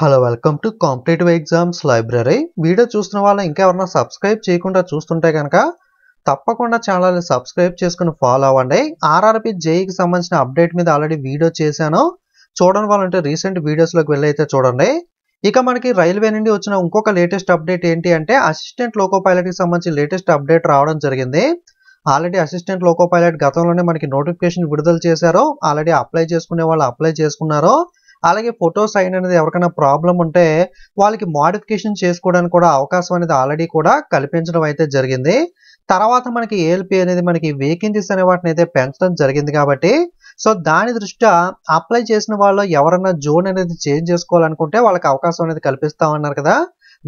hello welcome to competitive exams library video చూస్తున్న వాళ్ళు ఎవరన్నా సబ్స్క్రైబ్ చేయకుండా చూస్తుంటే కనుక తప్పకుండా ఛానల్ని సబ్స్క్రైబ్ చేసుకుని ఫాలో అవ్వండి ఆర్ఆర్పి జేఈకి సంబంధించిన అప్డేట్ మీద ఆల్రెడీ వీడియో చేశాను చూడని వాళ్ళంటే రీసెంట్ వీడియోస్లోకి వెళ్ళైతే చూడండి ఇక మనకి రైల్వే నుండి వచ్చిన ఇంకొక లేటెస్ట్ అప్డేట్ ఏంటి అంటే అసిస్టెంట్ లోకో పైలట్కి సంబంధించి లేటెస్ట్ అప్డేట్ రావడం జరిగింది ఆల్రెడీ అసిస్టెంట్ లోకో పైలట్ గతంలోనే మనకి నోటిఫికేషన్ విడుదల చేశారు ఆల్రెడీ అప్లై చేసుకునే వాళ్ళు అప్లై చేసుకున్నారు అలాగే ఫోటో సైన్ అనేది ఎవరికైనా ప్రాబ్లం ఉంటే వాళ్ళకి మాడిఫికేషన్ చేసుకోవడానికి కూడా అవకాశం అనేది ఆల్రెడీ కూడా కల్పించడం అయితే జరిగింది తర్వాత మనకి ఏఎల్పి అనేది మనకి వేకెన్సీస్ అనే వాటిని అయితే పెంచడం జరిగింది కాబట్టి సో దాని దృష్ట్యా అప్లై చేసిన వాళ్ళు ఎవరన్నా జోన్ అనేది చేంజ్ చేసుకోవాలనుకుంటే వాళ్ళకి అవకాశం అనేది కల్పిస్తామన్నారు కదా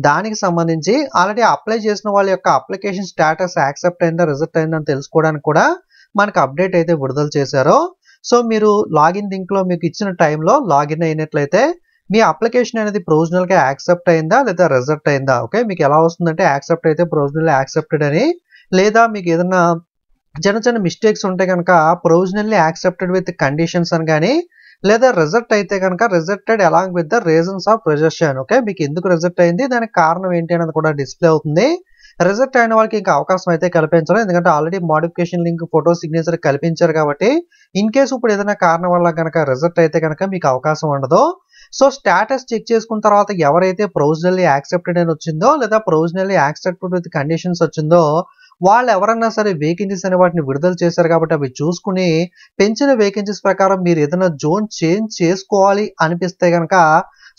దానికి సంబంధించి ఆల్రెడీ అప్లై చేసిన వాళ్ళ యొక్క అప్లికేషన్ స్టేటస్ యాక్సెప్ట్ అయిందా రిజల్ట్ అయిందని తెలుసుకోవడానికి కూడా మనకు అప్డేట్ అయితే విడుదల చేశారు సో మీరు లాగిన్ లింక్లో మీకు ఇచ్చిన టైంలో లాగిన్ అయినట్లయితే మీ అప్లికేషన్ అనేది ప్రొవిజనల్గా యాక్సెప్ట్ అయిందా లేదా రిజెక్ట్ అయిందా ఓకే మీకు ఎలా వస్తుందంటే యాక్సెప్ట్ అయితే ప్రొవిజనల్ యాక్సెప్టెడ్ అని లేదా మీకు ఏదన్నా చిన్న చిన్న మిస్టేక్స్ ఉంటే కనుక ప్రొవిజనల్లీ యాక్సెప్టెడ్ విత్ కండిషన్స్ అని కానీ లేదా రిజల్ట్ అయితే కనుక rejected along with the reasons of rejection okay మీకు ఎందుకు రిజెక్ట్ అయింది దానికి కారణం ఏంటి అనేది కూడా డిస్ప్లే అవుతుంది రిజెక్ట్ అయిన వాళ్ళకి ఇంకా అవకాశం అయితే కల్పించరు ఎందుకంటే already modification link photo signature కల్పించారు కాబట్టి ఇన్ కేసు ఇప్పుడు ఏదైనా కారణం వల్ల కనుక రిజెక్ట్ అయితే కనుక మీకు అవకాశం ఉండదు సో స్టాటస్ చెక్ చేసుకున్న తర్వాత ఎవరైతే ప్రొవిజనల్లీ యాక్సెప్టెడ్ అని వచ్చిందో లేదా ప్రొవిజనల్లీ యాక్సెప్టెడ్ విత్ కండిషన్స్ వచ్చిందో వాళ్ళు ఎవరన్నా సరే వేకెన్సీస్ అనే వాటిని విడుదల చేశారు కాబట్టి అవి చూసుకుని పెంచిన వేకెన్సీస్ ప్రకారం మీరు ఏదైనా జోన్ చేంజ్ చేసుకోవాలి అనిపిస్తే కనుక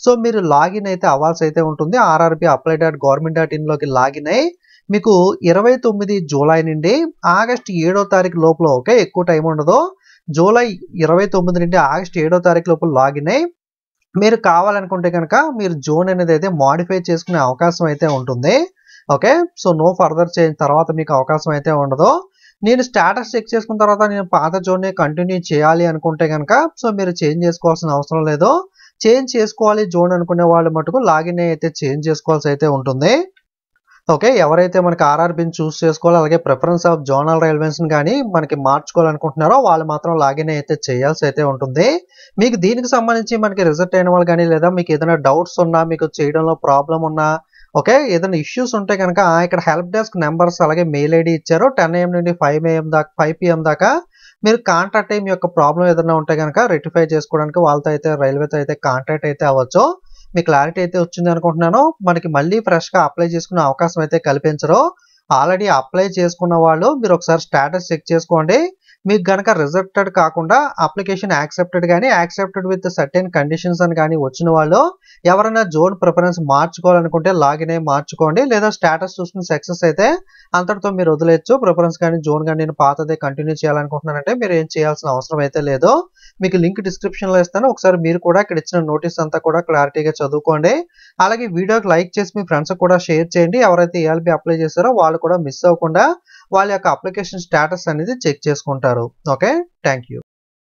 సో మీరు లాగిన్ అయితే అవ్వాల్సి అయితే ఉంటుంది RRB apply dot government dot ఇన్లోకి లాగిన్ అయ్యి మీకు ఇరవై తొమ్మిది జూలై నుండి ఆగస్ట్ ఏడో తారీఖు లోపల ఓకే ఎక్కువ టైం ఉండదు జూలై ఇరవై తొమ్మిది నుండి ఆగస్ట్ ఏడో తారీఖు లోపల లాగిన్ అయ్యి మీరు కావాలనుకుంటే కనుక మీరు జోన్ అనేది అయితే మాడిఫై చేసుకునే అవకాశం అయితే ఉంటుంది okay so no further change తర్వాత మీకు అవకాశం అయితే ఉండదు నేను స్టేటస్ చెక్ చేసుకున్న తర్వాత నేను పాత జోన్ కంటిన్యూ చేయాలి అనుకుంటే కనుక సో మీరు చేంజ్ చేసుకోవాల్సిన అవసరం లేదు చేంజ్ చేసుకోవాలి జోన్ అనుకునే వాళ్ళు మటుకు లాగిన్ అయితే చేంజ్ చేసుకోవాల్సి అయితే ఉంటుంది ఓకే ఎవరైతే మనకి ఆర్ఆర్బిని చూస్ చేసుకోవాలి అలాగే ప్రిఫరెన్స్ ఆఫ్ జోనల్ రైల్వేస్ని కానీ మనకి మార్చుకోవాలనుకుంటున్నారో వాళ్ళు మాత్రం లాగిన్ అయితే చేయాల్సి అయితే ఉంటుంది మీకు దీనికి సంబంధించి మనకి రిజల్ట్ అయిన వాళ్ళు కానీ లేదా మీకు ఏదైనా డౌట్స్ ఉన్నా మీకు చేయడంలో ప్రాబ్లం ఉన్నా ఓకే ఏదైనా ఇష్యూస్ ఉంటే కనుక ఇక్కడ హెల్ప్ డెస్క్ నెంబర్స్ అలాగే మెయిల్ ఐడి ఇచ్చారు టెన్ ఏఎం నుండి ఫైవ్ ఏఎం దాకా ఫైవ్ పిఎం దాకా మీరు కాంటాక్ట్ అయ్యి మీ యొక్క ప్రాబ్లం ఏదైనా ఉంటే కనుక రెక్టిఫై చేసుకోవడానికి వాళ్ళతో అయితే రైల్వేతో అయితే కాంటాక్ట్ అయితే అవ్వచ్చు మీ క్లారిటీ అయితే వచ్చింది అనుకుంటున్నాను మనకి మళ్ళీ ఫ్రెష్గా అప్లై చేసుకునే అవకాశం అయితే కల్పించరు ఆల్రెడీ అప్లై చేసుకున్న వాళ్ళు మీరు ఒకసారి స్టేటస్ చెక్ చేసుకోండి మీకు కనుక రిజెక్టెడ్ కాకుండా అప్లికేషన్ యాక్సెప్టెడ్ కానీ యాక్సెప్టెడ్ విత్ సర్టెన్ కండిషన్స్ అని కానీ వచ్చిన వాళ్ళు ఎవరైనా జోన్ ప్రిఫరెన్స్ మార్చుకోవాలనుకుంటే లాగిన్ అయ్యి మార్చుకోండి లేదా స్టేటస్ చూసుకుని సక్సెస్ అయితే అంతటితో మీరు వదిలేచ్చు ప్రిఫరెన్స్ కానీ జోన్ కానీ నేను పాతదే కంటిన్యూ చేయాలనుకుంటున్నానంటే మీరు ఏం చేయాల్సిన అవసరం అయితే లేదు మీకు లింక్ డిస్క్రిప్షన్లో ఇస్తాను ఒకసారి మీరు కూడా ఇక్కడ ఇచ్చిన నోటీస్ అంతా కూడా క్లారిటీగా చదువుకోండి అలాగే వీడియోకి లైక్ చేసి మీ ఫ్రెండ్స్ కూడా షేర్ చేయండి ఎవరైతే ఏఎల్బి అప్లై చేశారో వాళ్ళు కూడా మిస్ అవ్వకుండా వాళ్ళ యొక్క అప్లికేషన్ స్టేటస్ అనేది చెక్ చేసుకుంటారు ఓకే థ్యాంక్ యూ